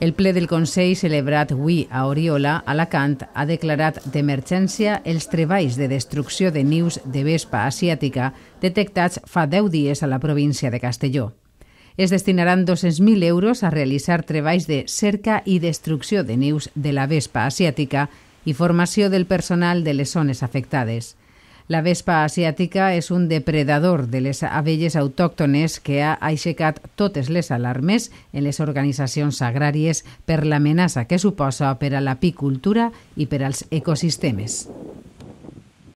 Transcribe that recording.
El ple del Consell celebrat avui a Oriola, Alacant, ha declarat d'emergència els treballs de destrucció de nius de vespa asiàtica detectats fa 10 dies a la província de Castelló. Es destinaran 200.000 euros a realitzar treballs de cerca i destrucció de nius de la vespa asiàtica i formació del personal de les zones afectades. La vespa asiàtica és un depredador de les abelles autòctones que ha aixecat totes les alarmes en les organitzacions agràries per l'amenaça que suposa per a l'apicultura i per als ecosistemes.